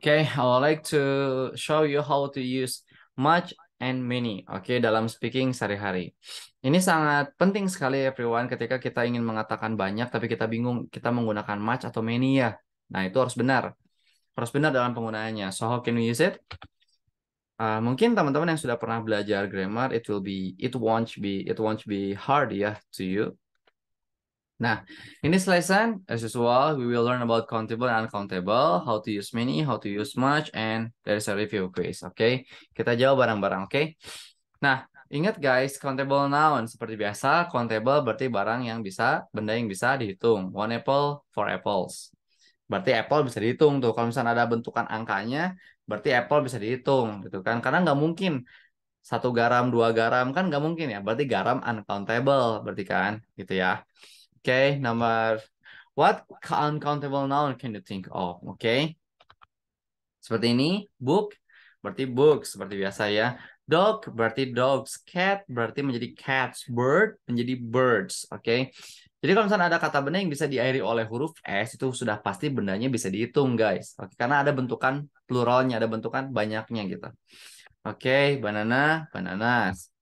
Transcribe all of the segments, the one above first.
Okay, I would like to show you how to use much and many. Oke, okay, dalam speaking sehari-hari. Ini sangat penting sekali everyone ketika kita ingin mengatakan banyak tapi kita bingung kita menggunakan much atau many ya. Nah, itu harus benar. Harus benar dalam penggunaannya. So how can we use it? Uh, mungkin teman-teman yang sudah pernah belajar grammar it will be it won't be it won't be hard ya to you Nah, in this lesson, as usual, we will learn about countable and uncountable, how to use many, how to use much, and there is a review quiz, oke? Okay? Kita jawab barang-barang, oke? Okay? Nah, ingat guys, countable noun. Seperti biasa, countable berarti barang yang bisa, benda yang bisa dihitung. One apple, four apples. Berarti apple bisa dihitung tuh. Kalau misalnya ada bentukan angkanya, berarti apple bisa dihitung gitu kan. Karena nggak mungkin satu garam, dua garam, kan nggak mungkin ya. Berarti garam uncountable, berarti kan gitu ya. Okay, number what uncountable noun can you think of? Oke. Okay. Seperti ini, book berarti books seperti biasa ya. Dog berarti dogs, cat berarti menjadi cats, bird menjadi birds, oke. Okay? Jadi kalau misalnya ada kata benda yang bisa diakhiri oleh huruf S itu sudah pasti bendanya bisa dihitung guys. Oke, karena ada bentukan pluralnya, ada bentukan banyaknya gitu. Oke, okay, banana, bananas.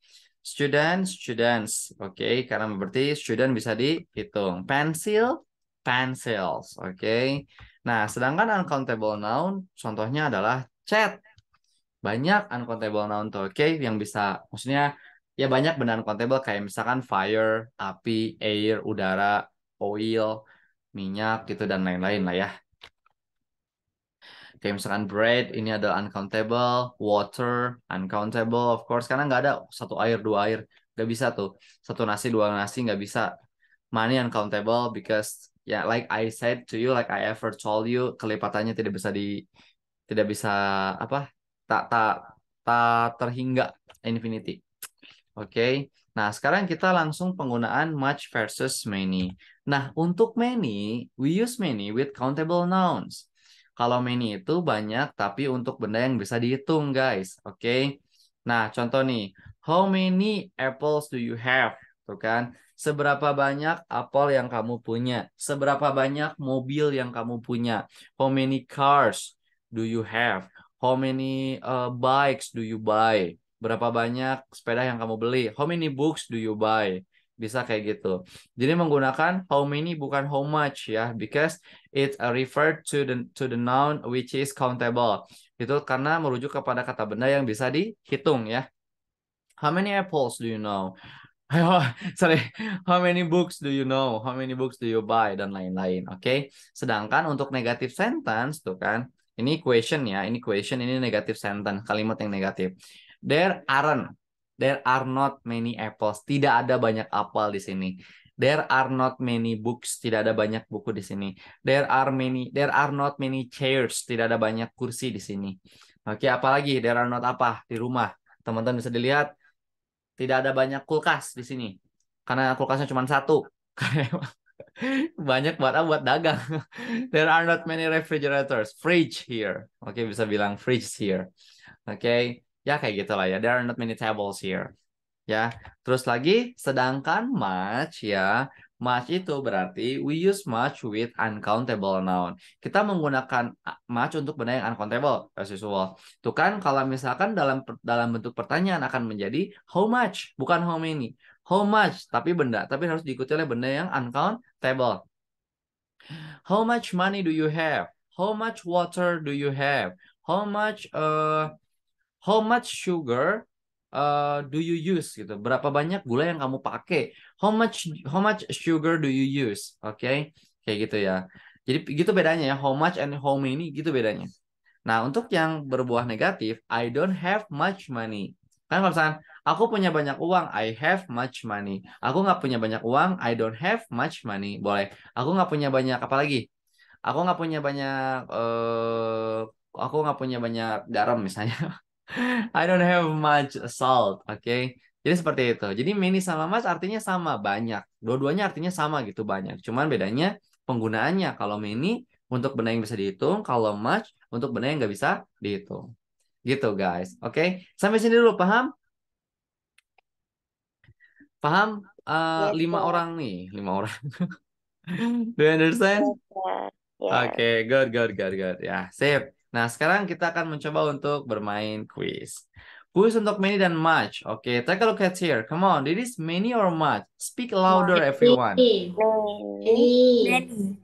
Student, students. Oke, okay? karena berarti student bisa dihitung. Pencil, pencils. Oke. Okay? Nah, sedangkan uncountable noun contohnya adalah chat. Banyak uncountable noun tuh, oke, okay? yang bisa maksudnya ya banyak benda uncountable kayak misalkan fire, api, air, udara, oil, minyak gitu dan lain-lain lah ya kayak misalkan bread ini adalah uncountable, water uncountable of course karena nggak ada satu air dua air nggak bisa tuh satu nasi dua nasi nggak bisa money uncountable because ya yeah, like I said to you like I ever told you kelipatannya tidak bisa di tidak bisa apa tak tak tak terhingga infinity oke okay? nah sekarang kita langsung penggunaan much versus many nah untuk many we use many with countable nouns kalau mini itu banyak, tapi untuk benda yang bisa dihitung, guys. Oke. Okay? Nah, contoh nih, how many apples do you have? Tuh kan. Seberapa banyak apel yang kamu punya? Seberapa banyak mobil yang kamu punya? How many cars do you have? How many uh, bikes do you buy? Berapa banyak sepeda yang kamu beli? How many books do you buy? bisa kayak gitu. Jadi menggunakan how many bukan how much ya, because it refer to the to the noun which is countable. Itu karena merujuk kepada kata benda yang bisa dihitung ya. How many apples do you know? Sorry, how many books do you know? How many books do you buy dan lain-lain. Oke. Okay? Sedangkan untuk negative sentence tuh kan, ini question ya, ini question, ini negative sentence, kalimat yang negatif. There aren't There are not many apples. Tidak ada banyak apel di sini. There are not many books. Tidak ada banyak buku di sini. There are many. There are not many chairs. Tidak ada banyak kursi di sini. Oke, apalagi there are not apa di rumah. Teman-teman bisa dilihat tidak ada banyak kulkas di sini. Karena kulkasnya cuma satu. banyak buat apa buat dagang. There are not many refrigerators. Fridge here. Oke, okay, bisa bilang fridge here. Oke. Okay. Ya kayak gitu lah ya. There are not many tables here. Ya. Terus lagi sedangkan much ya. Much itu berarti we use much with uncountable noun. Kita menggunakan ah, much untuk benda yang uncountable as usual. Tuh kan kalau misalkan dalam dalam bentuk pertanyaan akan menjadi how much bukan how many. How much tapi benda tapi harus diikuti oleh benda yang uncountable. How much money do you have? How much water do you have? How much uh how much sugar uh, do you use gitu. Berapa banyak gula yang kamu pakai? How much how much sugar do you use? Oke. Okay? Kayak gitu ya. Jadi gitu bedanya ya, how much and how many gitu bedanya. Nah, untuk yang berbuah negatif, I don't have much money. Kan kalau misalkan aku punya banyak uang, I have much money. Aku nggak punya banyak uang, I don't have much money. Boleh. Aku nggak punya banyak apa lagi? Aku nggak punya banyak uh, aku nggak punya banyak garam misalnya. I don't have much salt, oke? Okay? Jadi seperti itu. Jadi many sama much artinya sama, banyak. Dua-duanya artinya sama gitu, banyak. Cuman bedanya penggunaannya. Kalau many untuk benda yang bisa dihitung, kalau much untuk benda yang nggak bisa dihitung. Gitu guys, oke? Okay? Sampai sini dulu, paham? Paham uh, eh, yes, iya, lima yes. orang nih, lima orang. Do you understand? Yes, iya, yes. Iya. Oke, okay, good, good, good, good. Ya, yeah, sip. Nah, sekarang kita akan mencoba untuk bermain quiz. Quiz untuk many dan much. Oke, okay, take a look at here. Come on, it is many or much? Speak louder, everyone. Many.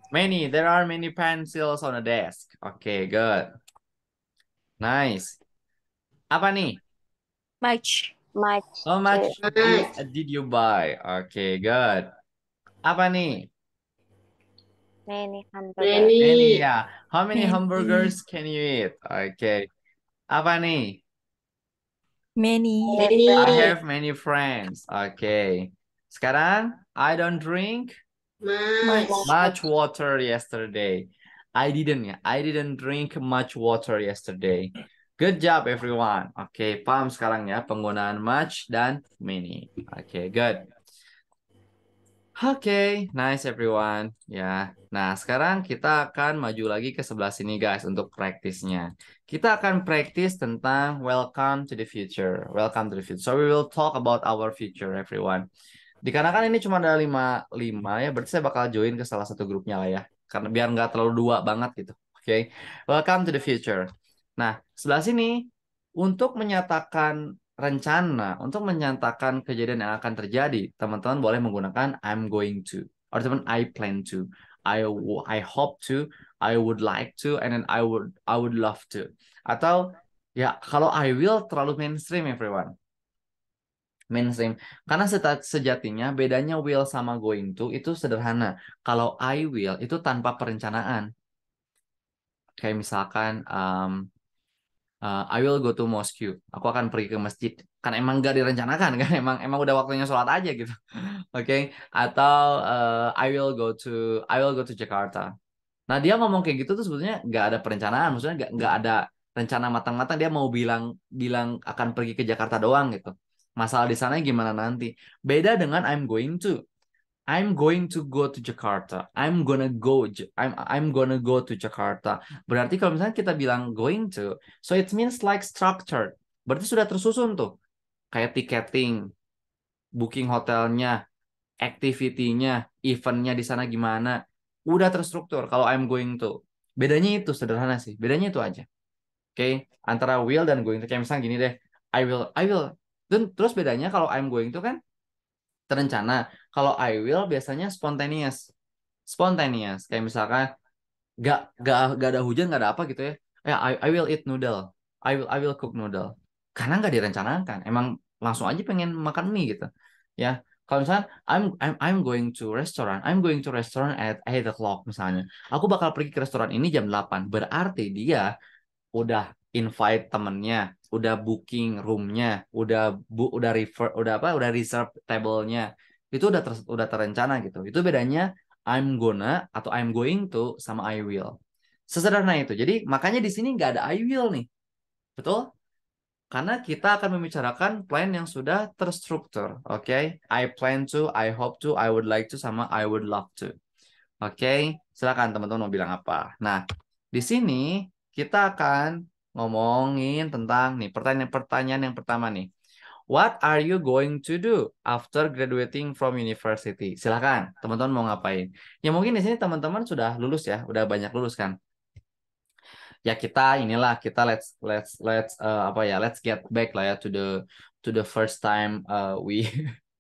Many. There are many pencils on the desk. Oke, okay, good. Nice. Apa nih? Much. Much. How oh, much did you buy? Oke, okay, good. Apa nih? Many hamburgers. Many. Many, yeah. How many, many. hamburgers can you eat? Okay. Apa nih? Many. many. I have many friends. Okay. Sekarang, I don't drink much, much water yesterday. I didn't. I didn't drink much water yesterday. Good job everyone. okay, paham sekarang ya penggunaan much dan many. okay, good. okay, nice everyone. Ya. Nah, sekarang kita akan maju lagi ke sebelah sini guys untuk praktisnya. Kita akan praktis tentang welcome to the future. Welcome to the future. So we will talk about our future everyone. Dikarenakan ini cuma ada lima, lima ya, berarti saya bakal join ke salah satu grupnya lah ya. Karena biar nggak terlalu dua banget gitu. Oke, okay? welcome to the future. Nah, sebelah sini untuk menyatakan rencana untuk menyatakan kejadian yang akan terjadi, teman-teman boleh menggunakan I'm going to or teman I plan to, I I hope to, I would like to, and then I would I would love to. Atau ya kalau I will terlalu mainstream everyone. Mainstream. Karena sejatinya bedanya will sama going to itu sederhana. Kalau I will itu tanpa perencanaan. Kayak misalkan um, uh, I will go to mosque. Aku akan pergi ke masjid. Karena emang gak direncanakan kan? Emang emang udah waktunya sholat aja gitu. Oke. Okay? Atau uh, I will go to I will go to Jakarta. Nah dia ngomong kayak gitu tuh sebetulnya nggak ada perencanaan. Maksudnya nggak nggak ada rencana matang-matang. Dia mau bilang bilang akan pergi ke Jakarta doang gitu. Masalah di sana gimana nanti. Beda dengan I'm going to. I'm going to go to Jakarta. I'm gonna go. I'm I'm gonna go to Jakarta. Berarti kalau misalnya kita bilang going to, so it means like structured. Berarti sudah tersusun tuh. Kayak tiketing, booking hotelnya, activity-nya, event-nya di sana gimana. Udah terstruktur kalau I'm going to. Bedanya itu sederhana sih. Bedanya itu aja. Oke, okay? antara will dan going to kayak misalnya gini deh. I will, I will. terus bedanya kalau I'm going to kan terencana kalau I will biasanya spontaneous. Spontaneous. Kayak misalkan gak, gak, gak ada hujan, gak ada apa gitu ya. yeah, I, I will eat noodle. I will I will cook noodle. Karena nggak direncanakan. Emang langsung aja pengen makan mie gitu. Ya, kalau misalnya I'm I'm I'm going to restaurant, I'm going to restaurant at 8 o'clock misalnya. Aku bakal pergi ke restoran ini jam 8. Berarti dia udah invite temennya, udah booking roomnya, udah bu, udah refer, udah apa, udah reserve tablenya, itu udah ter, udah terencana gitu. Itu bedanya I'm gonna atau I'm going to sama I will. Sesederhana itu. Jadi makanya di sini nggak ada I will nih. Betul? Karena kita akan membicarakan plan yang sudah terstruktur. Oke, okay? I plan to, I hope to, I would like to, sama I would love to. Oke, okay? silakan teman-teman mau bilang apa. Nah, di sini kita akan ngomongin tentang nih pertanyaan-pertanyaan yang pertama nih. What are you going to do after graduating from university? Silakan, teman-teman mau ngapain? Ya mungkin di sini teman-teman sudah lulus ya, udah banyak lulus kan. Ya kita inilah kita let's let's let's uh, apa ya let's get back lah ya to the to the first time uh, we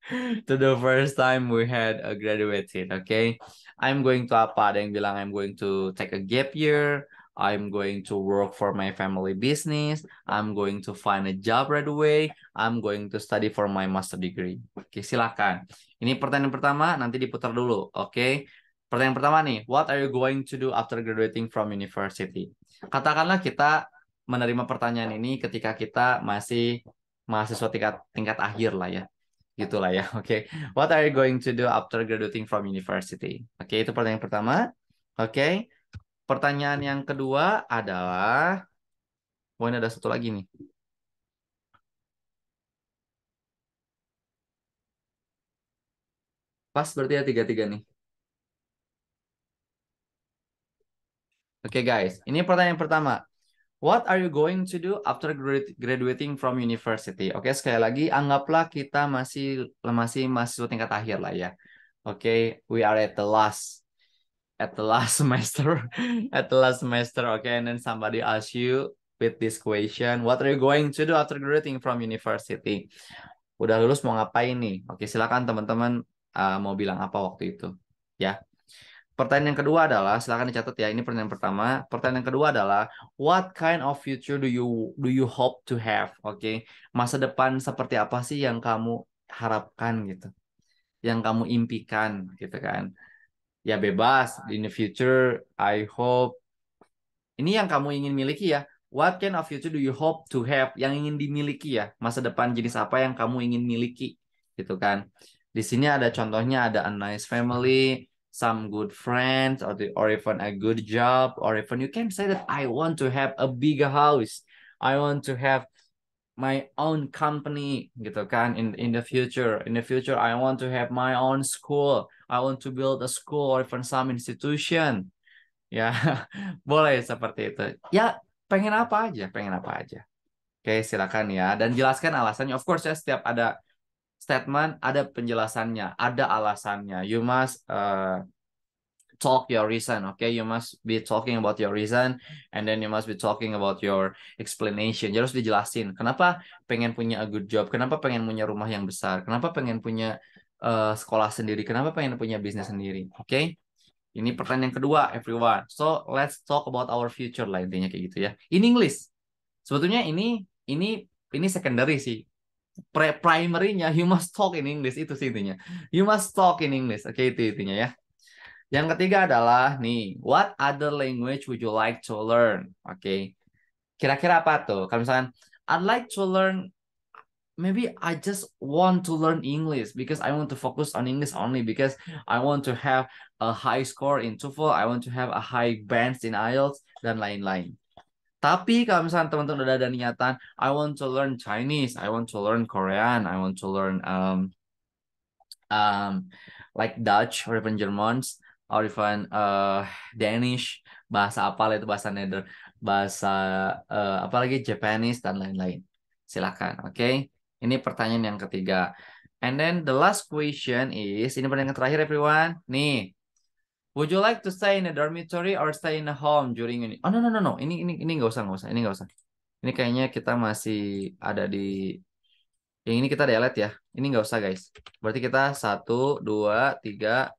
to the first time we had eh, graduated. Okay, I'm going to apa? Ada yang bilang I'm going to take a gap year. I'm going to work for my family business. I'm going to find a job right away. I'm going to study for my master degree. Oke, silakan. Ini pertanyaan pertama, nanti diputar dulu. Oke. Pertanyaan pertama nih, what are you going to do after graduating from university? Katakanlah kita menerima pertanyaan ini ketika kita masih mahasiswa tingkat tingkat akhir lah ya. Gitulah ya. Oke. What are you going to do after graduating from university? Oke, itu pertanyaan pertama. Oke. Pertanyaan yang kedua adalah, oh ada satu lagi nih. Pas berarti ya tiga-tiga nih. Oke okay, guys, ini pertanyaan pertama. What are you going to do after graduating from university? Oke, okay, sekali lagi anggaplah kita masih masih mahasiswa tingkat akhir lah ya. Oke, okay, we are at the last at the last semester at the last semester okay and then somebody ask you with this question what are you going to do after graduating from university udah lulus mau ngapain nih oke silakan teman-teman uh, mau bilang apa waktu itu ya pertanyaan yang kedua adalah silakan dicatat ya ini pertanyaan pertama pertanyaan yang kedua adalah what kind of future do you do you hope to have oke okay? masa depan seperti apa sih yang kamu harapkan gitu yang kamu impikan gitu kan ya bebas in the future I hope ini yang kamu ingin miliki ya what kind of future do you hope to have yang ingin dimiliki ya masa depan jenis apa yang kamu ingin miliki gitu kan di sini ada contohnya ada a nice family some good friends or, the, or even a good job or even you can say that I want to have a bigger house I want to have my own company gitu kan in in the future in the future I want to have my own school I want to build a school or even some institution ya boleh seperti itu ya pengen apa aja pengen apa aja oke silakan ya dan jelaskan alasannya of course ya setiap ada statement ada penjelasannya ada alasannya you must uh, talk your reason okay you must be talking about your reason and then you must be talking about your explanation jadi harus dijelasin kenapa pengen punya a good job kenapa pengen punya rumah yang besar kenapa pengen punya uh, sekolah sendiri kenapa pengen punya bisnis sendiri oke okay? ini pertanyaan yang kedua everyone so let's talk about our future lah intinya kayak gitu ya in English sebetulnya ini ini ini secondary sih pre primernya you must talk in English itu sih intinya you must talk in English oke okay, itu intinya ya yang ketiga adalah nih, what other language would you like to learn? Oke. Okay. Kira-kira apa tuh? Kalau misalnya, I'd like to learn maybe I just want to learn English because I want to focus on English only because I want to have a high score in TOEFL, I want to have a high band in IELTS dan lain-lain. Tapi kalau misalnya teman-teman udah ada niatan, I want to learn Chinese, I want to learn Korean, I want to learn um um like Dutch or even Germans Aurifan uh, Danish, bahasa apa itu bahasa Nether, bahasa uh, apalagi Japanese dan lain-lain. Silakan, oke. Okay? Ini pertanyaan yang ketiga. And then the last question is, ini pertanyaan terakhir everyone. Nih, Would you like to stay in a dormitory or stay in a home during uni? Oh no no no no, ini ini ini nggak usah nggak usah, ini nggak usah. Ini kayaknya kita masih ada di yang ini kita delete ya. Ini nggak usah guys. Berarti kita satu dua tiga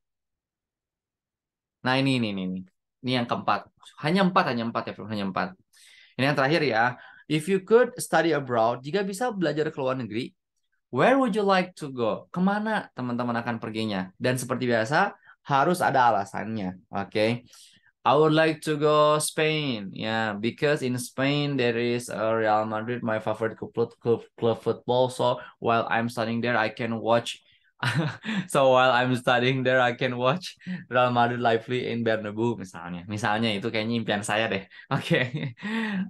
Nah ini ini ini ini, ini yang keempat. Hanya empat, hanya empat ya, hanya empat. Ini yang terakhir ya. If you could study abroad, jika bisa belajar ke luar negeri, where would you like to go? Kemana teman-teman akan perginya? Dan seperti biasa, harus ada alasannya. Oke. Okay? I would like to go Spain. Yeah, because in Spain there is a Real Madrid, my favorite club, club, club football. So while I'm studying there, I can watch so while I'm studying there I can watch Real Madrid lively in Bernabeu misalnya. Misalnya itu kayaknya impian saya deh. Oke. Okay.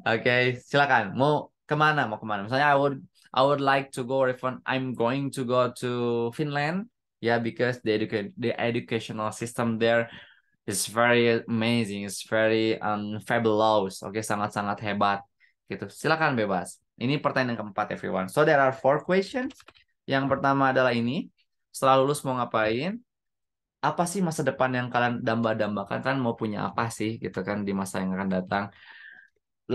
Oke, okay. silakan. Mau kemana? Mau kemana? Misalnya I would I would like to go if I'm going to go to Finland. Yeah, because the educa the educational system there is very amazing. It's very um fabulous. Oke, okay, sangat-sangat hebat. Gitu. Silakan bebas. Ini pertanyaan keempat everyone. So there are four questions. Yang pertama adalah ini setelah lulus mau ngapain apa sih masa depan yang kalian damba-dambakan kan mau punya apa sih gitu kan di masa yang akan datang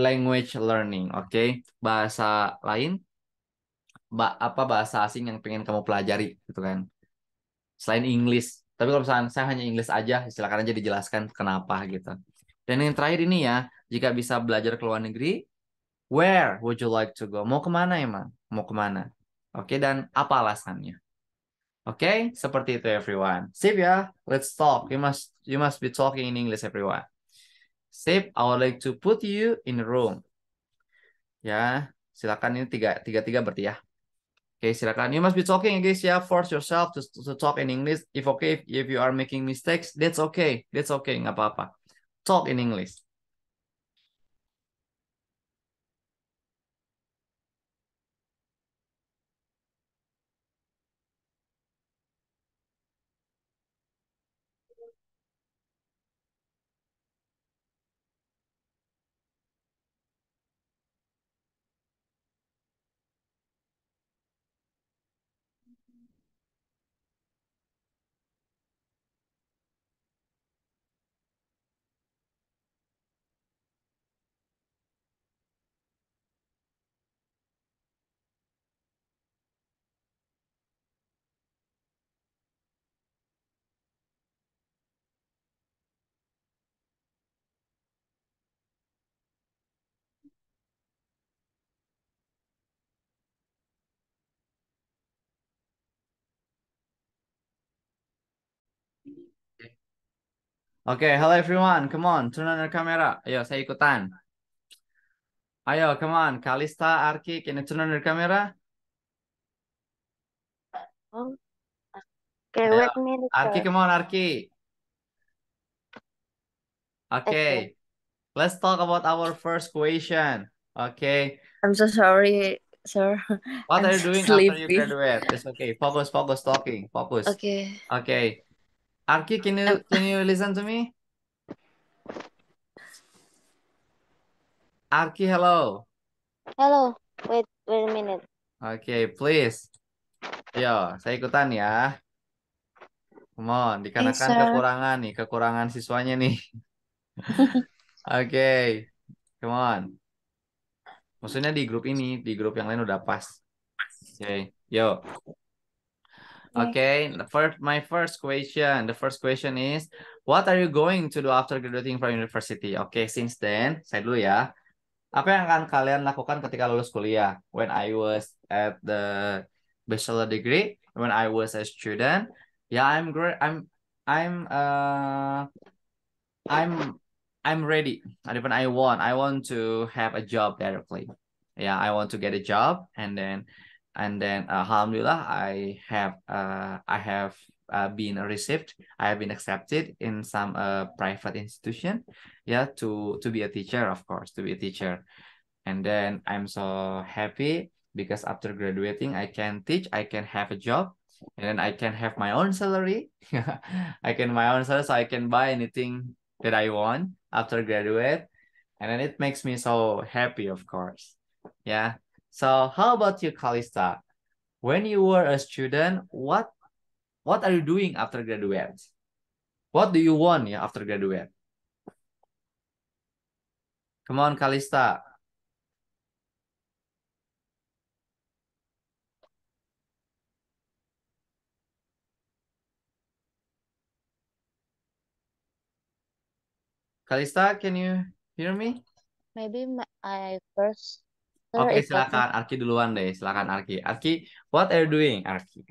language learning oke okay? bahasa lain ba apa bahasa asing yang pengen kamu pelajari gitu kan selain Inggris. tapi kalau misalnya saya hanya Inggris aja silakan aja dijelaskan kenapa gitu dan yang terakhir ini ya jika bisa belajar ke luar negeri where would you like to go mau kemana emang mau kemana oke okay? dan apa alasannya Oke, okay? seperti itu everyone. Sip ya, let's talk. You must you must be talking in English everyone. Sip, I would like to put you in a room. Ya, silakan ini tiga tiga tiga berarti ya. Oke, okay, silakan. You must be talking guys. ya. Force yourself to, to talk in English. If okay, if, if you are making mistakes, that's okay. That's okay, nggak apa-apa. Talk in English. Oke, okay, hello everyone. Come on, turn on your camera. Ayo, saya ikutan. Ayo, come on. Kalista, Arki, can you turn on your camera? Oh. Okay, Ayo. wait minute. Arki, come on, Arki. Okay. okay. Let's talk about our first question. Okay. I'm so sorry, sir. What I'm are you doing sleepy. after you graduate? It's okay. Focus, focus, talking. Focus. Okay. Okay. Arki, can you can you listen to me? Arki, hello. Hello. Wait, wait a minute. Oke, okay, please. Yo, saya ikutan ya. Come on, dikarenakan yes, kekurangan nih, kekurangan siswanya nih. Oke, okay, come on. Maksudnya di grup ini, di grup yang lain udah pas. Oke, okay, yo. Okay. okay, first, my first question. The first question is, what are you going to do after graduating from university? Okay, since then, saya dulu ya. Apa yang akan kalian lakukan ketika lulus kuliah? When I was at the bachelor degree, when I was a student, yeah, I'm great. I'm, I'm, uh, I'm, I'm ready. Even I want, I want to have a job directly. Yeah, I want to get a job and then and then uh, alhamdulillah i have uh, i have uh, been received i have been accepted in some uh, private institution yeah to to be a teacher of course to be a teacher and then i'm so happy because after graduating i can teach i can have a job and then i can have my own salary i can my own salary so i can buy anything that i want after graduate and then it makes me so happy of course yeah so how about you, Kalista? When you were a student, what what are you doing after graduate? What do you want ya after graduate? Come on, Kalista. Kalista, can you hear me? Maybe my, I first Oke, okay, silakan Arki duluan deh. Silakan Arki. Arki, what are you doing, Arki?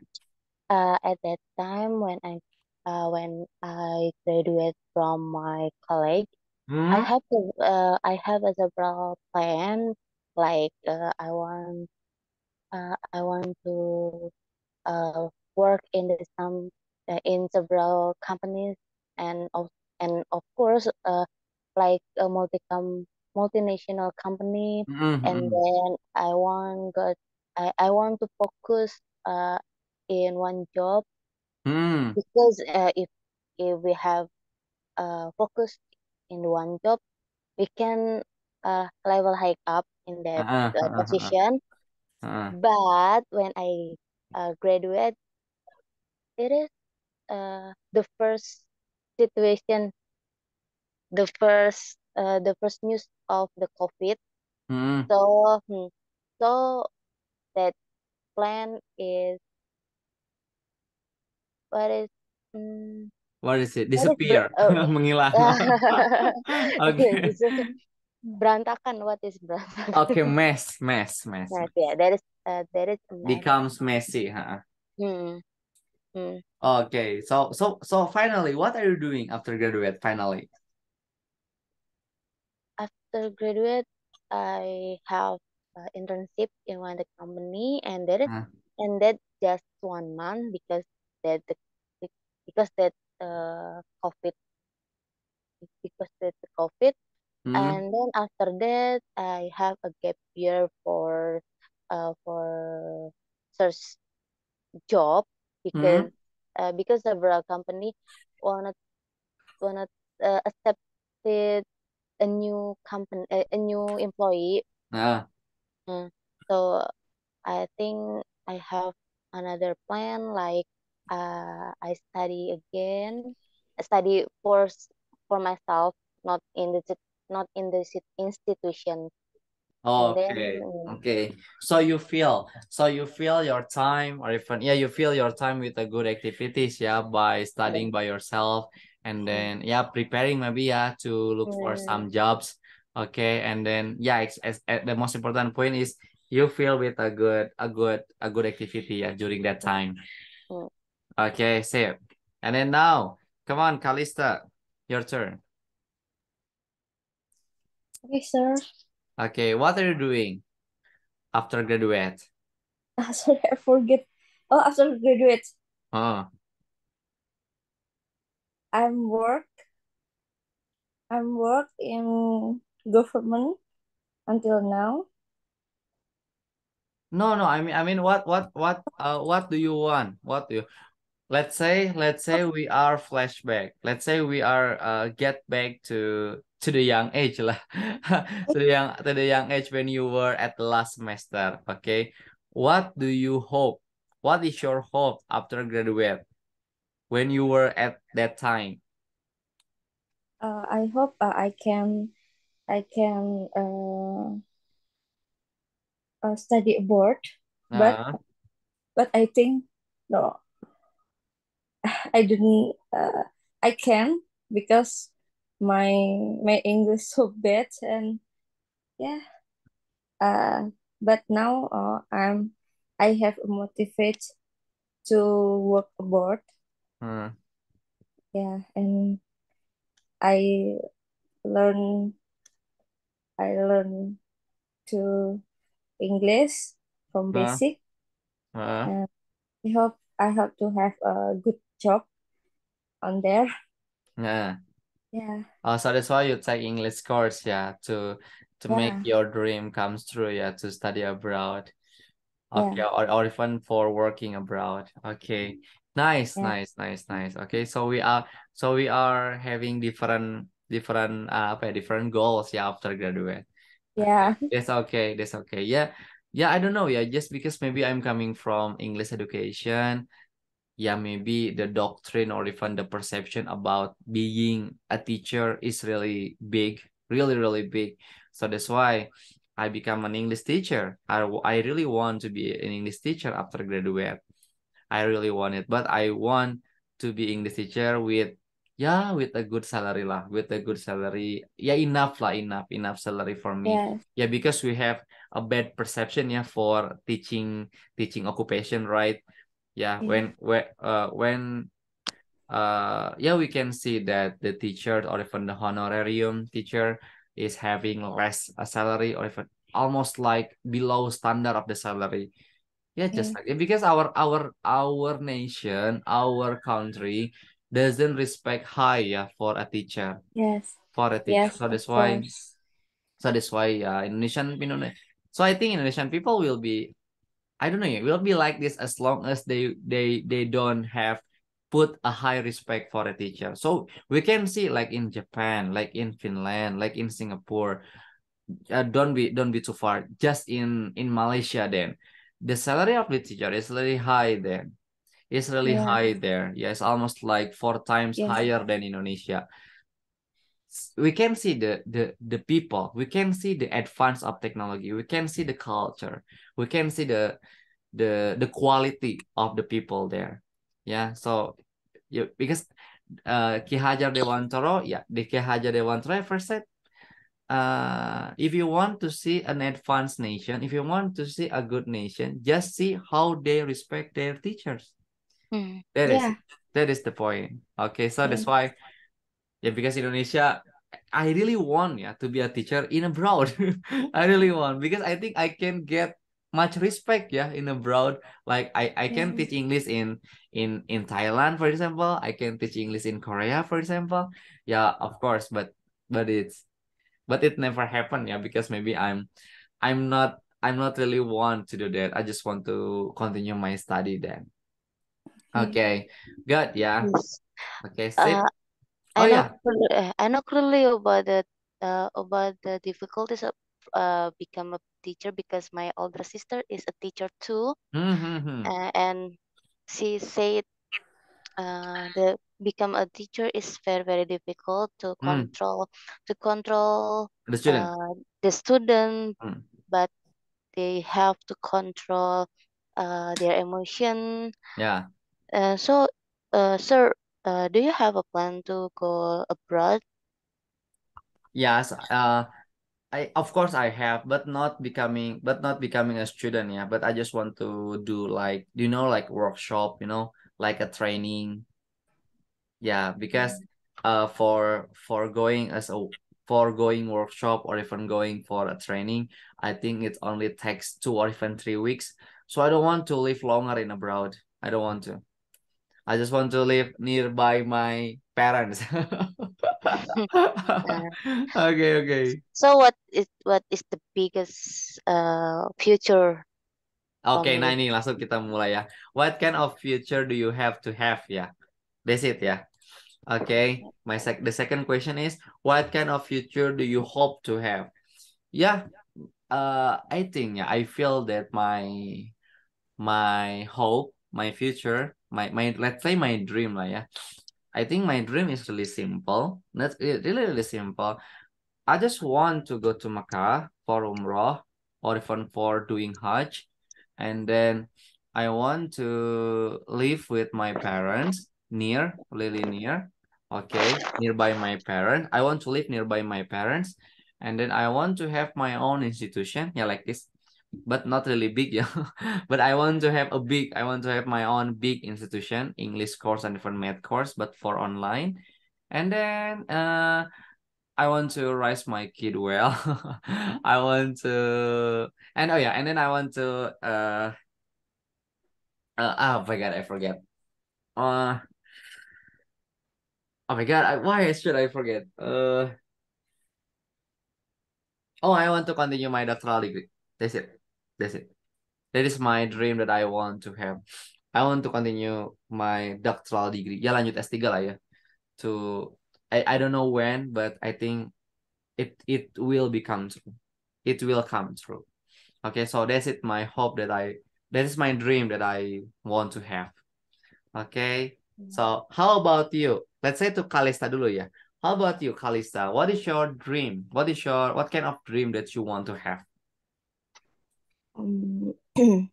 Uh, at that time when I uh, when I graduate from my college, hmm? I have uh, I have a several plan like uh, I want uh, I want to uh, work in the some uh, in several companies and of and of course uh, like a uh, multi multinational company mm-hmm. and then I want got I, I want to focus uh in one job mm. because uh, if if we have uh focus in one job we can uh level high up in that uh-huh. uh, uh-huh, uh-huh. position uh-huh. but when I uh, graduate it is uh the first situation the first uh, the first news of the COVID. Mm. So hmm, so that plan is what is hmm, what is it disappear oh. is, uh, menghilang. Oke. Okay. berantakan what is berantakan oke okay, mess mess mess yeah that is uh, that is mess. becomes messy huh hmm. Hmm. okay so so so finally what are you doing after graduate finally after graduate, I have uh, internship in one of the company, and that uh. Uh-huh. and that just one month because that the, because that uh COVID because that the COVID, mm -hmm. and then after that I have a gap year for uh for search job mm-hmm. because mm -hmm. uh, because several company wanna wanna uh, accepted a new company, a, a new employee. Yeah. Mm. So I think I have another plan. Like uh, I study again, I study for for myself, not in the not in the institution. Oh, okay. Then, mm. okay. So you feel so you feel your time or even yeah you feel your time with the good activities yeah by studying by yourself and oh. then yeah preparing maybe yeah to look for some jobs okay and then yeah it's, it's, it's, eh, the most important point is you feel with a good a good a good activity yeah, during that time oh. okay safe and then now come on kalista your turn okay sir okay what are you doing after graduate uh, sorry i forget oh after graduate oh I'm work. I'm work in government until now. No, no. I mean, I mean, what, what, what, uh, what do you want? What do you? Let's say, let's say we are flashback. Let's say we are uh get back to to the young age lah, to the young to the young age when you were at the last semester. Okay, what do you hope? What is your hope after graduate? when you were at that time? Uh, I hope uh, I can, I can uh, uh study abroad, uh -huh. but uh-huh. but I think no, I didn't. Uh, I can because my my English so bad and yeah. Uh, but now uh, I'm I have motivate to work abroad Mm. Yeah, and I learn I learn to English from uh, basic. Uh, I hope I hope to have a good job on there. Yeah. Yeah. Oh, so that's why you take English course, yeah, to to yeah. make your dream comes true, yeah, to study abroad. Okay, yeah. or, or even for working abroad. Okay. Nice, yeah. nice, nice, nice. Okay, so we are so we are having different different uh, apa ya, different goals yeah, after graduate. Yeah. That's okay. That's okay. Yeah. Yeah, I don't know. Yeah, just because maybe I'm coming from English education, yeah, maybe the doctrine or even the perception about being a teacher is really big, really, really big. So that's why I become an English teacher. I, I really want to be an English teacher after graduate. I really want it, but I want to be English teacher with yeah with a good salary lah with a good salary yeah enough lah enough enough salary for me Yeah. yeah because we have a bad perception yeah for teaching teaching occupation right yeah, yeah. when when uh when uh yeah we can see that the teacher or even the honorarium teacher is having less a salary or even almost like below standard of the salary yeah just like eh, because our our our nation our country doesn't respect high for a teacher yes for a teacher yes, so that's why so that's why uh, Indonesian you know so I think Indonesian people will be I don't know it will be like this as long as they they they don't have put a high respect for a teacher so we can see like in Japan like in Finland like in Singapore uh, don't be don't be too far just in in Malaysia then the salary of the teacher is really high there. It's really yeah. high there. Yeah, it's almost like four times higher than Indonesia. We can see the, the the people. We can see the advance of technology. We can see the culture. We can see the the the quality of the people there. Yeah. So, yeah, because uh, Ki Hajar Dewantoro, yeah, the Ki Hajar Dewantoro first said uh, if you want to see an advanced nation, if you want to see a good nation, just see how they respect their teachers. Mm. That yeah. is that is the point. Okay, so mm. that's why, yeah, because Indonesia, I really want yeah to be a teacher in abroad. I really want because I think I can get much respect yeah in abroad like i i can teach english in in in thailand for example i can teach english in korea for example yeah of course but but it's but it never happened yeah because maybe i'm i'm not i'm not really want to do that i just want to continue my study then hmm. okay good yeah okay uh, sit. Uh, oh I yeah really, i not really about the uh, about the difficulties of uh, become a teacher because my older sister is a teacher too mm -hmm. uh, and she said uh, the become a teacher is very very difficult to hmm. control mm. to control the student, uh, the student mm. but they have to control uh, their emotion yeah uh, so uh, sir uh, do you have a plan to go abroad yes uh I of course I have, but not becoming but not becoming a student, yeah. But I just want to do like you know like workshop, you know, like a training yeah because mm. uh for for going as a for going workshop or even going for a training i think it only takes two or even three weeks so i don't want to live longer in abroad i don't want to i just want to live nearby my parents okay okay so what is what is the biggest uh future Oke, okay, nah ini langsung kita mulai ya. What kind of future do you have to have ya? That's it ya. Oke, okay. my sec the second question is what kind of future do you hope to have? Yeah, ya, uh, I think yeah, I feel that my my hope, my future, my my let's say my dream lah ya. I think my dream is really simple. Not really really simple. I just want to go to Makkah for Umrah or even for doing Hajj and then I want to live with my parents near, really near. Okay, nearby my parents. I want to live nearby my parents. And then I want to have my own institution. Yeah, like this, but not really big. Yeah, but I want to have a big, I want to have my own big institution, English course and different math course, but for online. And then uh, I want to raise my kid well. I want to and oh yeah, and then I want to uh, uh oh my god, I forget. Uh oh my god, I, why should I forget? Uh oh, I want to continue my doctoral degree. That's it. That's it. That is my dream that I want to have. I want to continue my doctoral degree. Ya lanjut S3 lah ya. To I, I don't know when, but I think it it will become true. It will come true. Okay, so that's it. My hope that I that is my dream that I want to have. Okay. Mm. So how about you? Let's say to Kalista dulu ya. How about you, Kalista? What is your dream? What is your what kind of dream that you want to have? Um,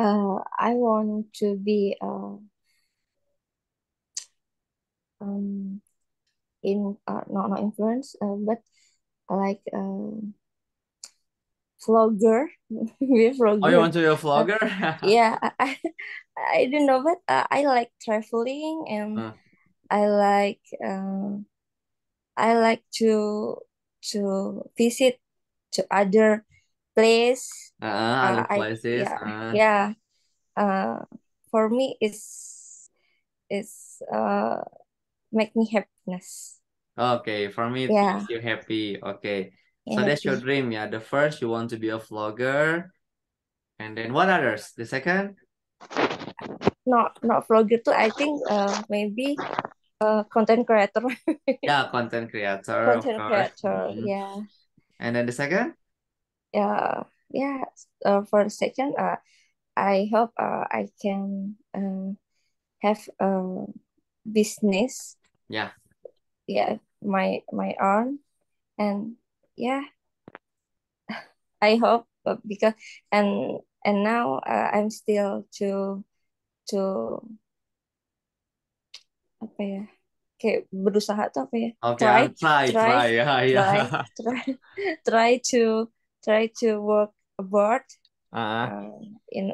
uh, I want to be uh, um in uh, not not influence um, uh, but like um vlogger be vlogger oh you want to be a vlogger uh, yeah I, I don't know but uh, I like traveling and uh. I like um I like to to visit to other place uh, uh other uh, places I, yeah, yeah uh, for me it's it's uh make me happy happiness. Okay, for me, yeah. makes you happy. Okay, yeah, so happy. that's your dream, yeah. The first, you want to be a vlogger, and then what others? The second? Not not vlogger too. I think uh maybe uh content creator. yeah, content creator. Content creator. Mm -hmm. Yeah. And then the second? Yeah, yeah. Uh, for the second, uh, I hope uh I can um have a business. Yeah yeah my my arm and yeah i hope because and and now uh, i'm still to to apa ya kayak berusaha tuh apa ya okay, try, try try try yeah, yeah. try try try to try to work abroad uh -huh. uh, in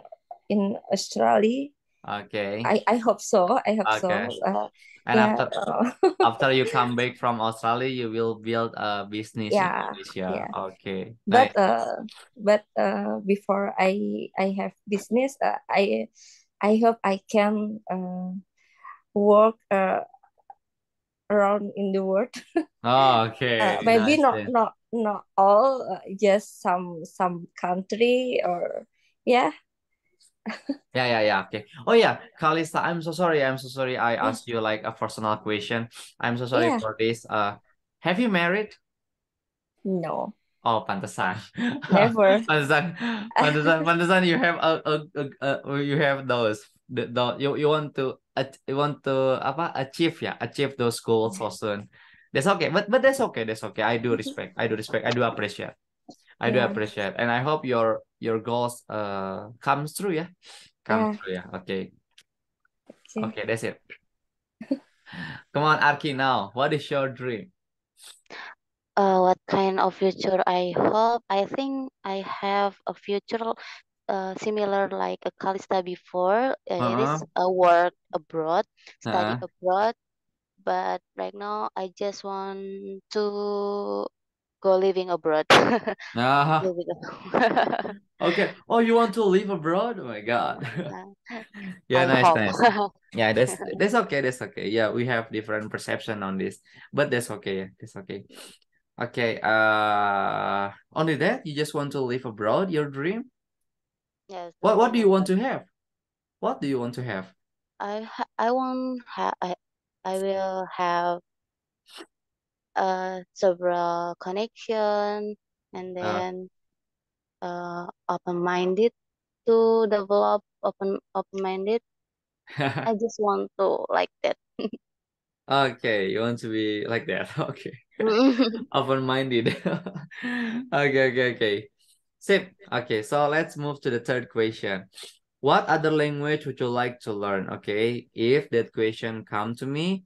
in Australia Okay. I, I hope so. I hope okay. so. Uh, and yeah. after uh, after you come back from Australia, you will build a business yeah, in Indonesia. Yeah. Okay. But uh, but uh, before I I have business, uh, I I hope I can uh, work uh, around in the world. oh, okay. Uh, maybe nice. not not not all, uh, just some some country or yeah yeah, yeah, yeah. Okay. Oh yeah, Kalista, I'm so sorry. I'm so sorry. I yeah. asked you like a personal question. I'm so sorry yeah. for this. Uh, have you married? No. Oh, pantasan. Never. Pantasan. Pantasan. Pantasan. You have a, a, a, a you have those. The, the, you you want to you want to apa achieve yeah, achieve those goals so soon. That's okay, but but that's okay. That's okay. I do respect. I do respect. I do appreciate. I do appreciate, and I hope your your goals uh comes true yeah? comes yeah. true yeah? okay. okay okay that's it come on Arki now what is your dream uh what kind of future I hope I think I have a future uh, similar like a Kalista before uh, uh -huh. it is uh-huh. a work abroad study -huh. abroad but right now I just want to go uh-huh. living abroad. okay. Oh, you want to live abroad? Oh my god. yeah, nice, home. nice. Yeah, that's that's okay. That's okay. Yeah, we have different perception on this, but that's okay. That's okay. Okay. Uh, only that you just want to live abroad. Your dream. Yes. What What do you want to have? What do you want to have? I I want ha I I will have uh, several connection and ah. then uh, open-minded to develop open open-minded. I just want to like that. okay, you want to be like that. Okay. open-minded. okay, okay, okay. Sip. Okay, so let's move to the third question. What other language would you like to learn? Okay, if that question come to me,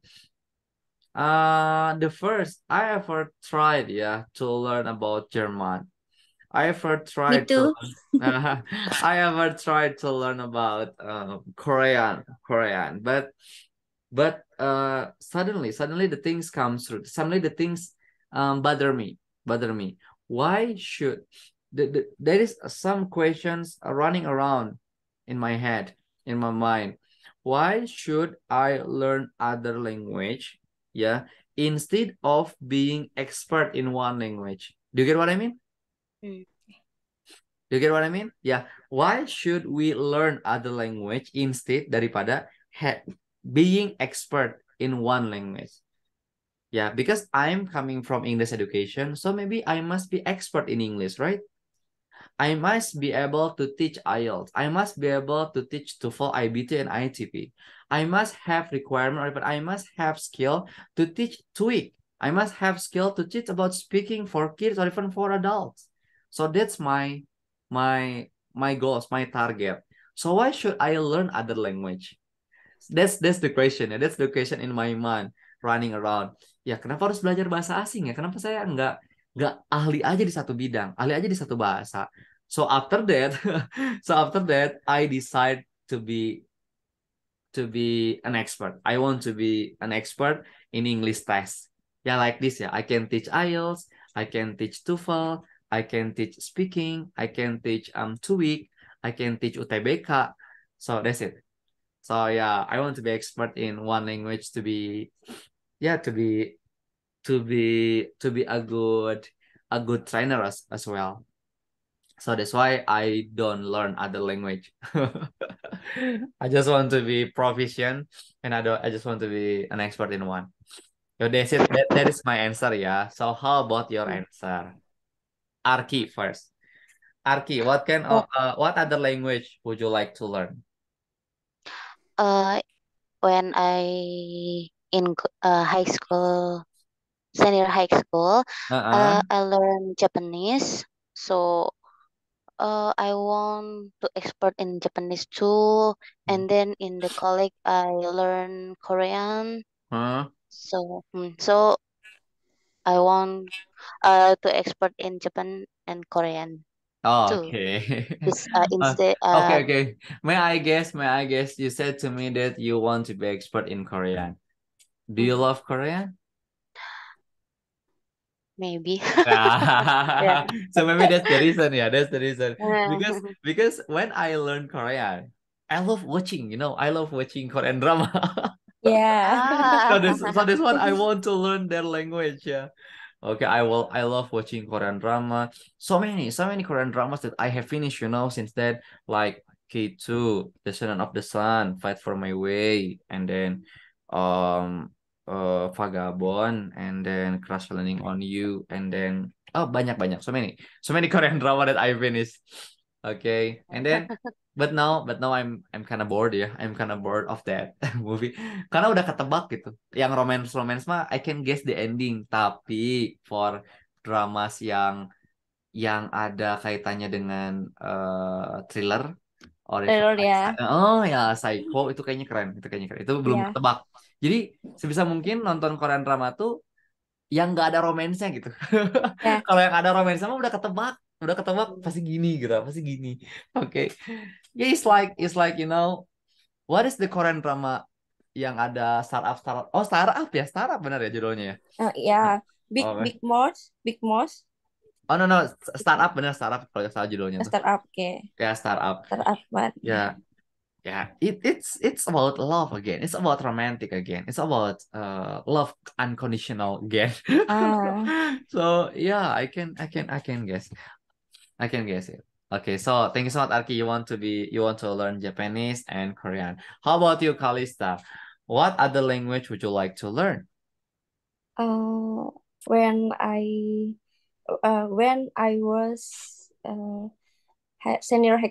uh, the first I ever tried, yeah, to learn about German. I ever tried to uh, I ever tried to learn about uh, Korean Korean but but uh suddenly suddenly the things come through suddenly the things um bother me bother me why should the, the, there is some questions running around in my head in my mind why should I learn other language ya instead of being expert in one language. Do you get what I mean? Hmm. Do you get what I mean? Yeah. Why should we learn other language instead daripada being expert in one language? Yeah, because I'm coming from English education, so maybe I must be expert in English, right? I must be able to teach IELTS. I must be able to teach TOEFL, for IBT and ITP. I must have requirement, but I must have skill to teach TOEIC. I must have skill to teach about speaking for kids or even for adults. So that's my my my goals, my target. So why should I learn other language? That's that's the question. That's the question in my mind running around. Ya kenapa harus belajar bahasa asing ya? Kenapa saya nggak nggak ahli aja di satu bidang, ahli aja di satu bahasa. So after that, so after that, I decide to be to be an expert. I want to be an expert in English test. Yeah, like this. Yeah, I can teach IELTS, I can teach TOEFL, I can teach speaking, I can teach um two week, I can teach UTBK. So that's it. So yeah, I want to be expert in one language to be, yeah, to be to be to be a good a good trainer as, as well so that's why i don't learn other language i just want to be proficient and i don't i just want to be an expert in one so that's it that, that is my answer yeah so how about your answer arki first arki what can oh. Uh, uh, what other language would you like to learn uh when i in uh, high school senior high school, uh, -uh. uh I learned Japanese. So uh, I want to expert in Japanese too. And mm. then in the college, I learn Korean. Uh-huh. So, mm, so I want uh, to expert in Japan and Korean. Oh, too. okay. Uh, uh, instead, uh, okay, okay. May I guess? May I guess? You said to me that you want to be expert in Korean. Do you mm. love Korean? maybe yeah. so maybe that's the reason yeah that's the reason uh. because because when i learned korean i love watching you know i love watching korean drama yeah so this so this one i want to learn their language yeah okay i will i love watching korean drama so many so many korean dramas that i have finished you know since then like k2 The Son of the sun fight for my way and then um uh, Vagabond and then Crash Landing on You and then oh banyak banyak so many so many Korean drama that I finished. Okay, and then but now but now I'm I'm kind of bored ya. Yeah. I'm kind of bored of that movie karena udah ketebak gitu. Yang romance romance mah I can guess the ending tapi for dramas yang yang ada kaitannya dengan uh, thriller or thriller ya. Oh ya psycho itu kayaknya keren itu kayaknya keren itu belum yeah. ketebak jadi sebisa mungkin nonton korean drama tuh yang nggak ada romansnya gitu. Yeah. Kalau yang ada romansnya mah udah ketebak, udah ketebak pasti gini gitu, pasti gini. Oke. Okay. Ya, yeah, it's like it's like you know what is the Korean drama yang ada startup startup. Oh, startup ya, startup benar ya judulnya ya. Oh uh, iya. yeah. Big okay. Big Mouse, Big Mouse. Oh no no, startup benar startup kalau yang salah judulnya. Startup, oke. Okay. Ya startup. Startup banget. Ya, yeah it, it's it's about love again it's about romantic again it's about uh love unconditional again uh. so yeah i can i can i can guess i can guess it okay so thank you so much arki you want to be you want to learn japanese and korean how about you kalista what other language would you like to learn uh when i uh when i was uh senior